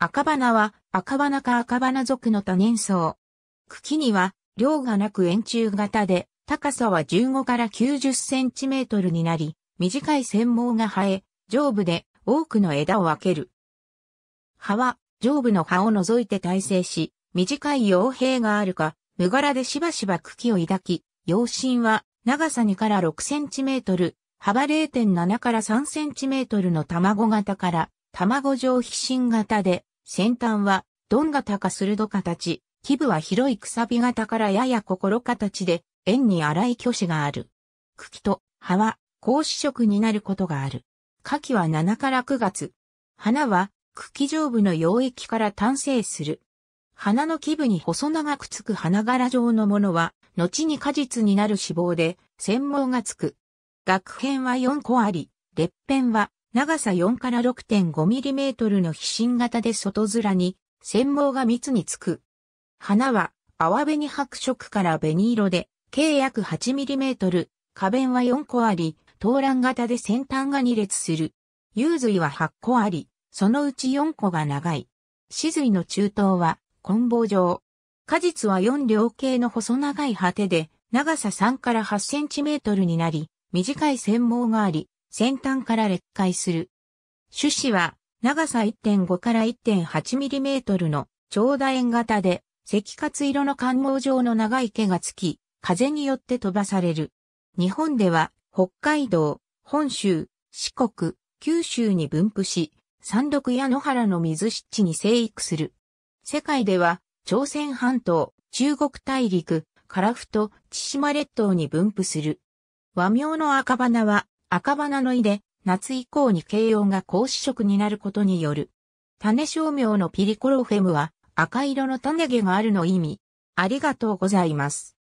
赤花は赤花か赤花属の多年草。茎には量がなく円柱型で高さは15から90センチメートルになり、短い繊毛が生え、上部で多くの枝を分ける。葉は上部の葉を除いて耐性し、短い葉柄があるか、無柄でしばしば茎を抱き、葉芯は長さ2から6センチメートル、幅0.7から3センチメートルの卵型から卵状皮芯型で先端は、んが型か鋭形、基部は広いくさび型からやや心形で、円に荒い虚子がある。茎と葉は、高子色になることがある。夏季は7から9月。花は、茎上部の溶液から単生する。花の基部に細長くつく花柄状のものは、後に果実になる脂肪で、繊毛がつく。学編は4個あり、列編は長さ4から 6.5mm の飛信型で外面に、繊毛が密につく。花は、泡紅白色から紅色で、計約 8mm、花弁は4個あり、東卵型で先端が2列する。幽髄は8個あり、そのうち4個が長い。死髄の中等は、棍棒状。果実は4両形の細長い果てで、長さ3から8センチメートルになり、短い繊毛があり、先端から裂解する。種子は長さ1.5から 1.8mm の長楕円型で赤活色の感毛状の長い毛がつき、風によって飛ばされる。日本では北海道、本州、四国、九州に分布し、山麓や野原の水湿地に生育する。世界では朝鮮半島、中国大陸、樺ト、千島列島に分布する。和名の赤花は赤花の井で、夏以降に形容が高子色になることによる。種照名のピリコロフェムは赤色の種毛があるの意味。ありがとうございます。